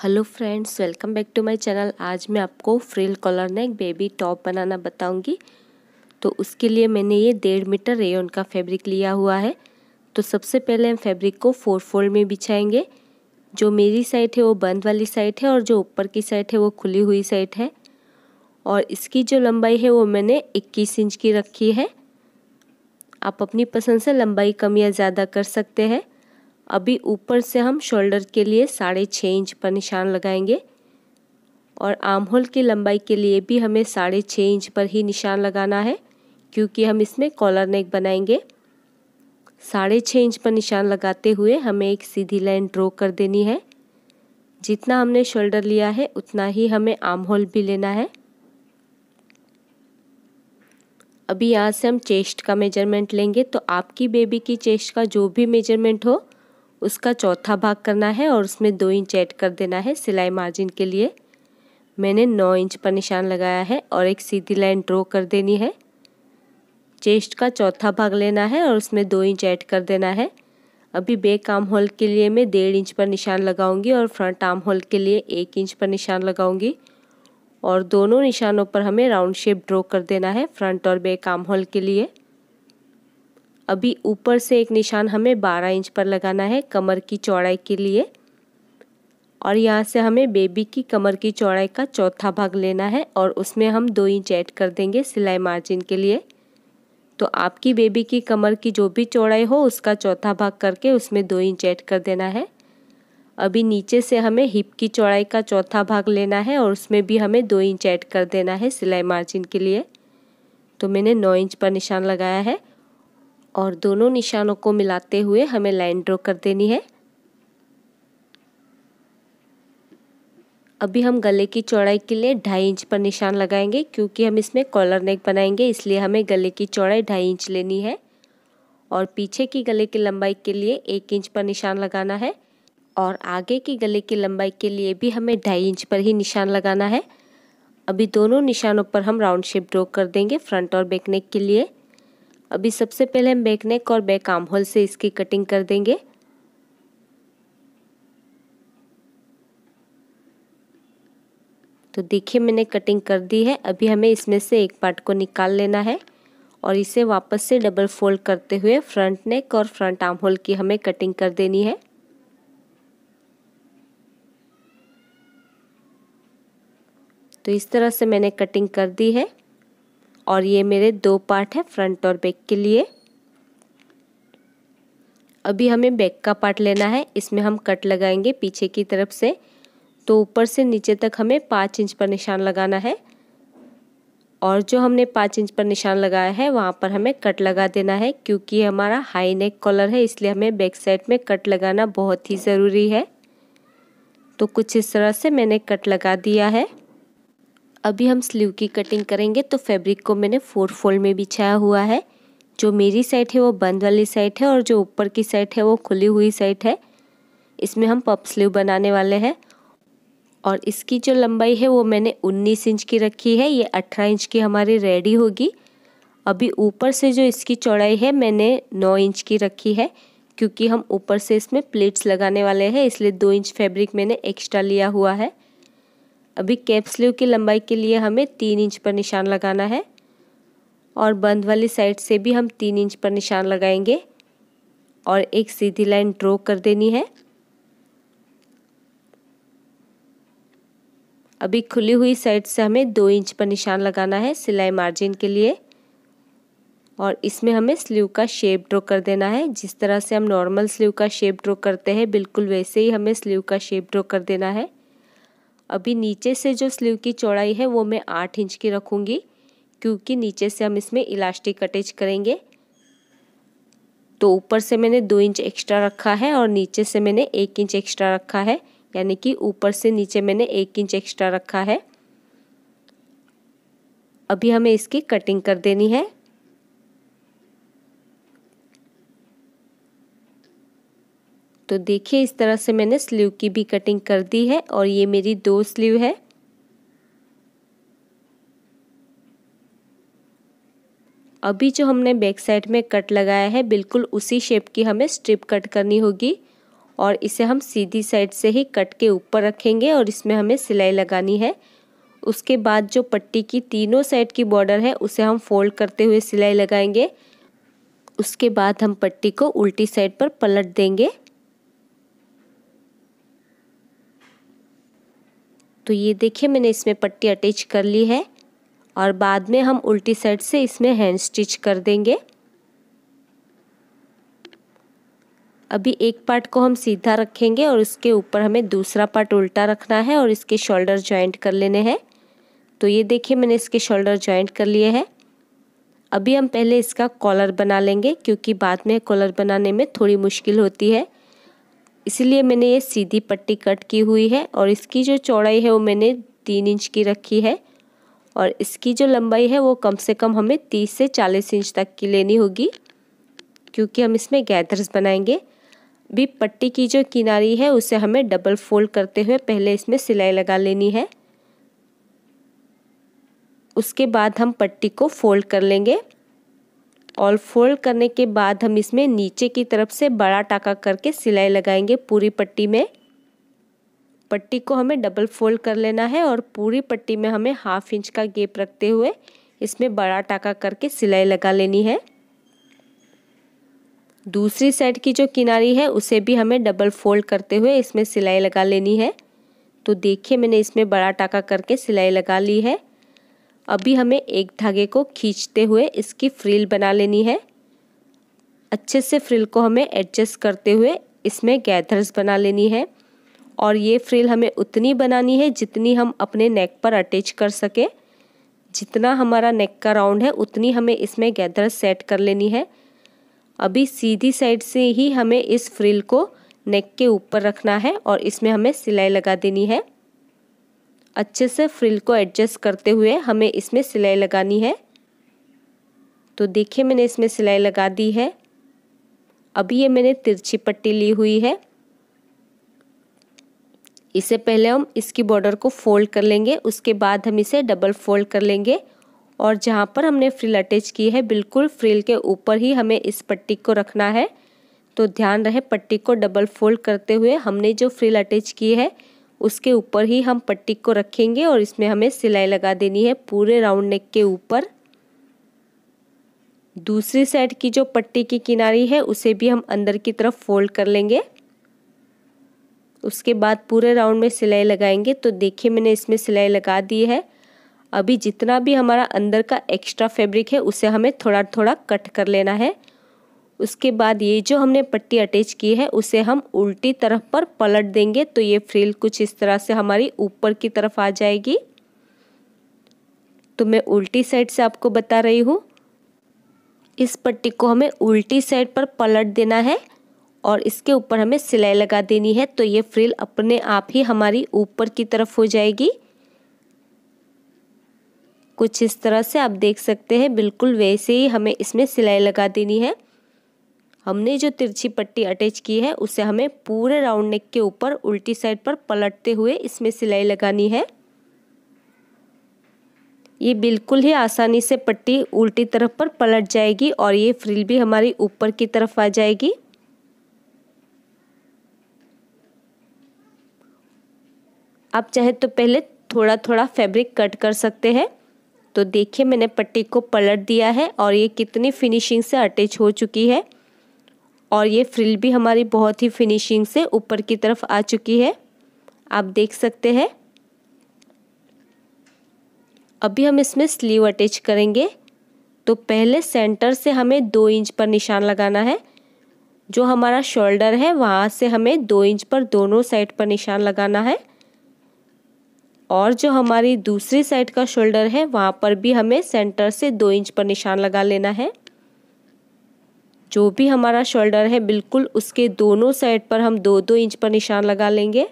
hello friends welcome back to my channel आज मैं आपको frill collar neck baby top बनाना बताऊंगी तो उसके लिए मैंने ये डेढ़ मीटर रेयन का फैब्रिक लिया हुआ है तो सबसे पहले हम फैब्रिक को फोर फोल्ड में बिछाएंगे जो मेरी साइड है वो बंद वाली साइड है और जो ऊपर की साइड है वो खुली हुई साइड है और इसकी जो लंबाई है वो मैंने इक्कीस इंच की रखी है आप अपनी पसंद से लंबाई कम या ज़्यादा कर सकते हैं अभी ऊपर से हम शोल्डर के लिए साढ़े छः इंच पर निशान लगाएंगे और आर्म होल की लंबाई के लिए भी हमें साढ़े छः इंच पर ही निशान लगाना है क्योंकि हम इसमें कॉलर नेक बनाएंगे साढ़े छः इंच पर निशान लगाते हुए हमें एक सीधी लाइन ड्रॉ कर देनी है जितना हमने शोल्डर लिया है उतना ही हमें आर्म होल भी लेना है अभी यहाँ से हम चेस्ट का मेजरमेंट लेंगे तो आपकी बेबी की चेस्ट का जो भी मेजरमेंट हो उसका चौथा भाग करना है और उसमें दो इंच ऐड कर देना है सिलाई मार्जिन के लिए मैंने नौ इंच पर निशान लगाया है और एक सीधी लाइन ड्रॉ कर देनी है चेस्ट का चौथा भाग लेना है और उसमें दो इंच ऐड कर देना है अभी बेक आर्म होल के लिए मैं डेढ़ इंच पर निशान लगाऊंगी और फ्रंट आर्म होल के लिए एक इंच पर निशान लगाऊंगी और दोनों निशानों पर हमें राउंड शेप ड्रॉ कर देना है फ्रंट और बेक आर्म होल के लिए अभी ऊपर से एक निशान हमें 12 इंच पर लगाना है कमर की चौड़ाई के लिए और यहाँ से हमें बेबी की कमर की चौड़ाई का चौथा भाग लेना है और उसमें हम दो इंच ऐड कर देंगे सिलाई मार्जिन के लिए तो आपकी बेबी की कमर की जो भी चौड़ाई हो उसका चौथा भाग करके उसमें दो इंच ऐड कर देना है अभी नीचे से हमें हिप की चौड़ाई का चौथा भाग लेना है और उसमें भी हमें दो इंच ऐड कर देना है सिलाई मार्जिन के लिए तो मैंने नौ इंच पर निशान लगाया है और दोनों निशानों को मिलाते हुए हमें लाइन ड्रॉ कर देनी है अभी हम गले की चौड़ाई के लिए ढाई इंच पर निशान लगाएंगे क्योंकि हम इसमें कॉलर नेक बनाएंगे इसलिए हमें गले की चौड़ाई ढाई इंच लेनी है और पीछे की गले की लंबाई के लिए एक इंच पर निशान लगाना है और आगे की गले की लंबाई के लिए भी हमें ढाई इंच पर ही निशान लगाना है अभी दोनों निशानों पर हम राउंड शेप ड्रॉ कर देंगे फ्रंट और बैक नेक के लिए अभी सबसे पहले हम बैक नेक और बैक आर्म होल से इसकी कटिंग कर देंगे तो देखिए मैंने कटिंग कर दी है अभी हमें इसमें से एक पार्ट को निकाल लेना है और इसे वापस से डबल फोल्ड करते हुए फ्रंट नेक और फ्रंट आर्म होल की हमें कटिंग कर देनी है तो इस तरह से मैंने कटिंग कर दी है और ये मेरे दो पार्ट है फ्रंट और बैक के लिए अभी हमें बैक का पार्ट लेना है इसमें हम कट लगाएंगे पीछे की तरफ से तो ऊपर से नीचे तक हमें पाँच इंच पर निशान लगाना है और जो हमने पाँच इंच पर निशान लगाया है वहाँ पर हमें कट लगा देना है क्योंकि हमारा हाई नेक कॉलर है इसलिए हमें बैक साइड में कट लगाना बहुत ही ज़रूरी है तो कुछ इस तरह से मैंने कट लगा दिया है अभी हम स्लीव की कटिंग करेंगे तो फैब्रिक को मैंने फोर फोल्ड में बिछाया हुआ है जो मेरी साइड है वो बंद वाली साइड है और जो ऊपर की साइड है वो खुली हुई साइड है इसमें हम पप स्लीव बनाने वाले हैं और इसकी जो लंबाई है वो मैंने 19 इंच की रखी है ये 18 इंच की हमारी रेडी होगी अभी ऊपर से जो इसकी चौड़ाई है मैंने 9 इंच की रखी है क्योंकि हम ऊपर से इसमें प्लेट्स लगाने वाले हैं इसलिए 2 इंच फैब्रिक मैंने एक्स्ट्रा लिया हुआ है अभी कैप स्लीव की लंबाई के लिए हमें तीन इंच पर निशान लगाना है और बंद वाली साइड से भी हम तीन इंच पर निशान लगाएंगे और एक सीधी लाइन ड्रॉ कर देनी है अभी खुली हुई साइड से हमें दो इंच पर निशान लगाना है सिलाई मार्जिन के लिए और इसमें हमें स्लीव का शेप ड्रॉ कर देना है जिस तरह से हम नॉर्मल स्लीव का शेप ड्रॉ करते हैं बिल्कुल वैसे ही हमें स्लीव का शेप ड्रॉ कर देना है अभी नीचे से जो स्लीव की चौड़ाई है वो मैं आठ इंच की रखूँगी क्योंकि नीचे से हम इसमें इलास्टिक अटैच करेंगे तो ऊपर से मैंने दो इंच एक्स्ट्रा रखा है और नीचे से मैंने एक इंच एक्स्ट्रा रखा है यानी कि ऊपर से नीचे मैंने एक इंच एक्स्ट्रा रखा है अभी हमें इसकी कटिंग कर देनी है तो देखिए इस तरह से मैंने स्लीव की भी कटिंग कर दी है और ये मेरी दो स्लीव है अभी जो हमने बैक साइड में कट लगाया है बिल्कुल उसी शेप की हमें स्ट्रिप कट करनी होगी और इसे हम सीधी साइड से ही कट के ऊपर रखेंगे और इसमें हमें सिलाई लगानी है उसके बाद जो पट्टी की तीनों साइड की बॉर्डर है उसे हम फोल्ड करते हुए सिलाई लगाएंगे उसके बाद हम पट्टी को उल्टी साइड पर पलट देंगे तो ये देखिए मैंने इसमें पट्टी अटैच कर ली है और बाद में हम उल्टी साइड से इसमें हैंड स्टिच कर देंगे अभी एक पार्ट को हम सीधा रखेंगे और इसके ऊपर हमें दूसरा पार्ट उल्टा रखना है और इसके शोल्डर ज्वाइंट कर लेने हैं तो ये देखिए मैंने इसके शोल्डर ज्वाइंट कर लिए हैं अभी हम पहले इसका कॉलर बना लेंगे क्योंकि बाद में कॉलर बनाने में थोड़ी मुश्किल होती है इसलिए मैंने ये सीधी पट्टी कट की हुई है और इसकी जो चौड़ाई है वो मैंने तीन इंच की रखी है और इसकी जो लंबाई है वो कम से कम हमें तीस से चालीस इंच तक की लेनी होगी क्योंकि हम इसमें गैदर्स बनाएंगे भी पट्टी की जो किनारी है उसे हमें डबल फोल्ड करते हुए पहले इसमें सिलाई लगा लेनी है उसके बाद हम पट्टी को फोल्ड कर लेंगे और फोल्ड करने के बाद हम इसमें नीचे की तरफ से बड़ा टाका करके सिलाई लगाएंगे पूरी पट्टी में पट्टी को हमें डबल फोल्ड कर लेना है और पूरी पट्टी में हमें हाफ इंच का गेप रखते हुए इसमें बड़ा टाका करके सिलाई लगा लेनी है दूसरी साइड की जो किनारी है उसे भी हमें डबल फोल्ड करते हुए इसमें सिलाई लगा लेनी है तो देखिए मैंने इसमें बड़ा टाका करके सिलाई लगा ली है अभी हमें एक धागे को खींचते हुए इसकी फ्रिल बना लेनी है अच्छे से फ्रिल को हमें एडजस्ट करते हुए इसमें गैदर्स बना लेनी है और ये फ्रिल हमें उतनी बनानी है जितनी हम अपने नेक पर अटैच कर सकें जितना हमारा नेक का राउंड है उतनी हमें इसमें गैदर्स सेट कर लेनी है अभी सीधी साइड से ही हमें इस फ्रिल को नेक के ऊपर रखना है और इसमें हमें सिलाई लगा देनी है अच्छे से फ्रिल को एडजस्ट करते हुए हमें इसमें सिलाई लगानी है तो देखिए मैंने इसमें सिलाई लगा दी है अभी ये मैंने तिरछी पट्टी ली हुई है इसे पहले हम इसकी बॉर्डर को फोल्ड कर लेंगे उसके बाद हम इसे डबल फोल्ड कर लेंगे और जहाँ पर हमने फ्रिल अटैच की है बिल्कुल फ्रिल के ऊपर ही हमें इस पट्टी को रखना है तो ध्यान रहे पट्टी को डबल फोल्ड करते हुए हमने जो फ्रिल अटैच की है उसके ऊपर ही हम पट्टी को रखेंगे और इसमें हमें सिलाई लगा देनी है पूरे राउंड नेक के ऊपर दूसरी साइड की जो पट्टी की किनारी है उसे भी हम अंदर की तरफ फोल्ड कर लेंगे उसके बाद पूरे राउंड में सिलाई लगाएंगे तो देखिए मैंने इसमें सिलाई लगा दी है अभी जितना भी हमारा अंदर का एक्स्ट्रा फैब्रिक है उसे हमें थोड़ा थोड़ा कट कर लेना है उसके बाद ये जो हमने पट्टी अटैच की है उसे हम उल्टी तरफ पर पलट देंगे तो ये फ्रिल कुछ इस तरह से हमारी ऊपर की तरफ आ जाएगी तो मैं उल्टी साइड से आपको बता रही हूँ इस पट्टी को हमें उल्टी साइड पर पलट देना है और इसके ऊपर हमें सिलाई लगा देनी है तो ये फ्रिल अपने आप ही हमारी ऊपर की तरफ हो जाएगी कुछ इस तरह से आप देख सकते हैं बिल्कुल वैसे ही हमें इसमें सिलाई लगा देनी है हमने जो तिरछी पट्टी अटैच की है उसे हमें पूरे राउंड नेक के ऊपर उल्टी साइड पर पलटते हुए इसमें सिलाई लगानी है ये बिल्कुल ही आसानी से पट्टी उल्टी तरफ पर पलट जाएगी और ये फ्रिल भी हमारी ऊपर की तरफ आ जाएगी आप चाहे तो पहले थोड़ा थोड़ा फैब्रिक कट कर सकते हैं तो देखिए मैंने पट्टी को पलट दिया है और ये कितनी फिनिशिंग से अटैच हो चुकी है और ये फ्रिल भी हमारी बहुत ही फिनिशिंग से ऊपर की तरफ आ चुकी है आप देख सकते हैं अभी हम इसमें स्लीव अटैच करेंगे तो पहले सेंटर से हमें दो इंच पर निशान लगाना है जो हमारा शोल्डर है वहाँ से हमें दो इंच पर दोनों साइड पर निशान लगाना है और जो हमारी दूसरी साइड का शोल्डर है वहाँ पर भी हमें सेंटर से दो इंच पर निशान लगा लेना है जो भी हमारा शोल्डर है बिल्कुल उसके दोनों साइड पर हम दो दो इंच पर निशान लगा लेंगे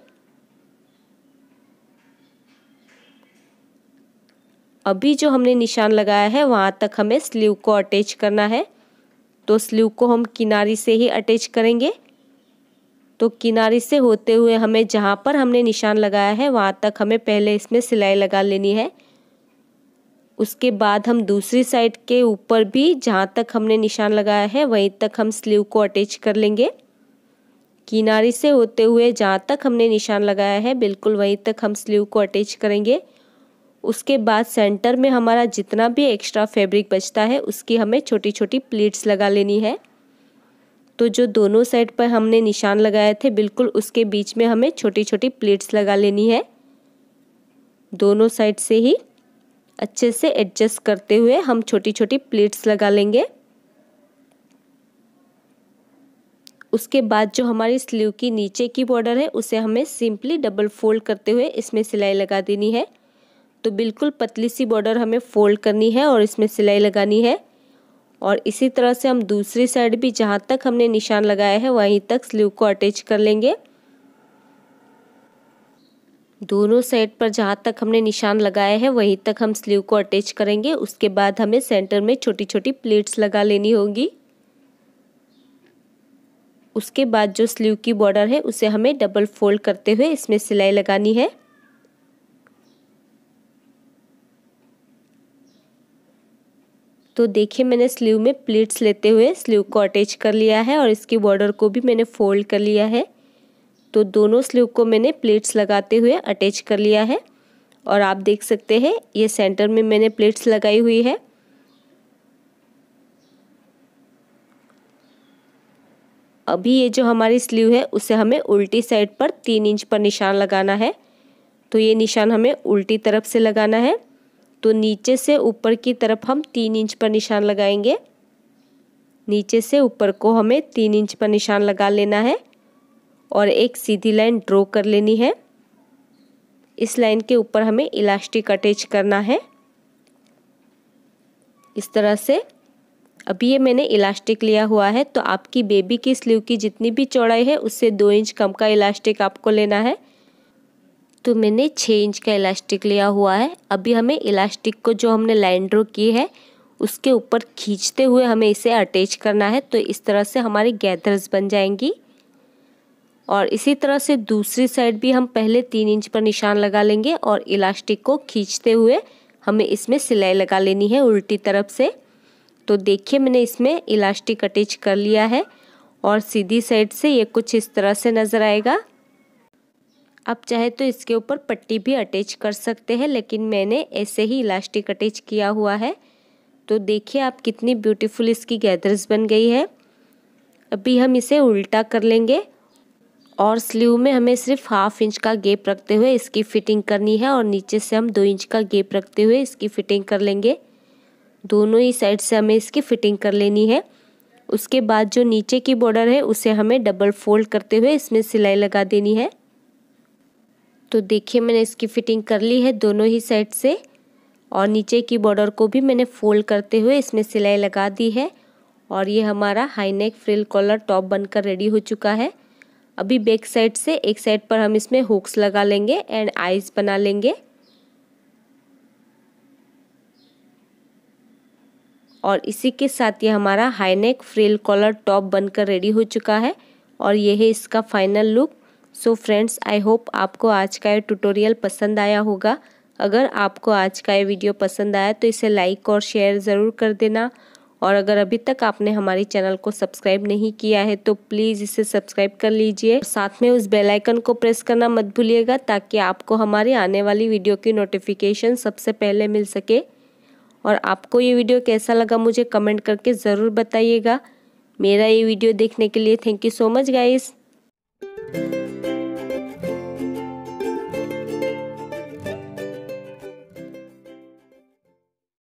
अभी जो हमने निशान लगाया है वहाँ तक हमें स्लीव को अटैच करना है तो स्लीव को हम किनारी से ही अटैच करेंगे तो किनारी से होते हुए हमें जहाँ पर हमने निशान लगाया है वहाँ तक हमें पहले इसमें सिलाई लगा लेनी है उसके बाद हम दूसरी साइड के ऊपर भी जहाँ तक हमने निशान लगाया है वहीं तक हम स्लीव को अटैच कर लेंगे किनारे से होते हुए जहाँ तक हमने निशान लगाया है बिल्कुल वहीं तक हम स्लीव को अटैच करेंगे उसके बाद सेंटर में हमारा जितना भी एक्स्ट्रा फैब्रिक बचता है उसकी हमें छोटी छोटी प्लीट्स लगा लेनी है तो जो दोनों साइड पर हमने निशान लगाए थे बिल्कुल उसके बीच में हमें छोटी छोटी प्लेट्स लगा लेनी है दोनों साइड से ही अच्छे से एडजस्ट करते हुए हम छोटी छोटी प्लेट्स लगा लेंगे उसके बाद जो हमारी स्लीव की नीचे की बॉर्डर है उसे हमें सिंपली डबल फोल्ड करते हुए इसमें सिलाई लगा देनी है तो बिल्कुल पतली सी बॉर्डर हमें फोल्ड करनी है और इसमें सिलाई लगानी है और इसी तरह से हम दूसरी साइड भी जहाँ तक हमने निशान लगाया है वहीं तक स्लीव को अटैच कर लेंगे दोनों साइड पर जहाँ तक हमने निशान लगाया है वहीं तक हम स्लीव को अटैच करेंगे उसके बाद हमें सेंटर में छोटी छोटी प्लेट्स लगा लेनी होगी उसके बाद जो स्लीव की बॉर्डर है उसे हमें डबल फोल्ड करते हुए इसमें सिलाई लगानी है तो देखिए मैंने स्लीव में प्लेट्स लेते हुए स्लीव को अटैच कर लिया है और इसकी बॉर्डर को भी मैंने फोल्ड कर लिया है तो दोनों स्लीव को मैंने प्लेट्स लगाते हुए अटैच कर लिया है और आप देख सकते हैं ये सेंटर में मैंने प्लेट्स लगाई हुई है अभी ये जो हमारी स्लीव है उसे हमें उल्टी साइड पर तीन इंच पर निशान लगाना है तो ये निशान हमें उल्टी तरफ से लगाना है तो नीचे से ऊपर की तरफ हम तीन इंच पर निशान लगाएंगे नीचे से ऊपर को हमें तीन इंच पर निशान लगा लेना है और एक सीधी लाइन ड्रॉ कर लेनी है इस लाइन के ऊपर हमें इलास्टिक अटैच करना है इस तरह से अभी ये मैंने इलास्टिक लिया हुआ है तो आपकी बेबी की स्लीव की जितनी भी चौड़ाई है उससे दो इंच कम का इलास्टिक आपको लेना है तो मैंने छः इंच का इलास्टिक लिया हुआ है अभी हमें इलास्टिक को जो हमने लाइन ड्रॉ की है उसके ऊपर खींचते हुए हमें इसे अटैच करना है तो इस तरह से हमारी गैदर्स बन जाएंगी और इसी तरह से दूसरी साइड भी हम पहले तीन इंच पर निशान लगा लेंगे और इलास्टिक को खींचते हुए हमें इसमें सिलाई लगा लेनी है उल्टी तरफ से तो देखिए मैंने इसमें इलास्टिक अटैच कर लिया है और सीधी साइड से ये कुछ इस तरह से नज़र आएगा आप चाहे तो इसके ऊपर पट्टी भी अटैच कर सकते हैं लेकिन मैंने ऐसे ही इलास्टिक अटैच किया हुआ है तो देखिए आप कितनी ब्यूटीफुल इसकी गैदर्स बन गई है अभी हम इसे उल्टा कर लेंगे और स्लीव में हमें सिर्फ हाफ इंच का गेप रखते हुए इसकी फिटिंग करनी है और नीचे से हम दो इंच का गेप रखते हुए इसकी फिटिंग कर लेंगे दोनों ही साइड से हमें इसकी फिटिंग कर लेनी है उसके बाद जो नीचे की बॉर्डर है उसे हमें डबल फोल्ड करते हुए इसमें सिलाई लगा देनी है तो देखिए मैंने इसकी फिटिंग कर ली है दोनों ही साइड से और नीचे की बॉर्डर को भी मैंने फोल्ड करते हुए इसमें सिलाई लगा दी है और ये हमारा high neck frill collar top बनकर रेडी हो चुका है अभी बैक साइड से एक साइड पर हम इसमें हुक्स लगा लेंगे एंड आइज बना लेंगे और इसी के साथ ये हमारा हाईनेक फ्रिल कॉलर टॉप बनकर रेडी हो चुका है और ये है इसका final look so friends I hope आपको आज का ये ट्यूटोरियल पसंद आया होगा अगर आपको आज का ये वीडियो पसंद आया तो इसे लाइक और शेयर ज़रूर कर देना और अगर अभी तक आपने हमारे चैनल को सब्सक्राइब नहीं किया है तो प्लीज़ इसे सब्सक्राइब कर लीजिए साथ में उस बेल आइकन को प्रेस करना मत भूलिएगा ताकि आपको हमारी आने वाली वीडियो की नोटिफिकेशन सबसे पहले मिल सके और आपको ये वीडियो कैसा लगा मुझे कमेंट करके ज़रूर बताइएगा मेरा ये वीडियो देखने के लिए thank you so much guys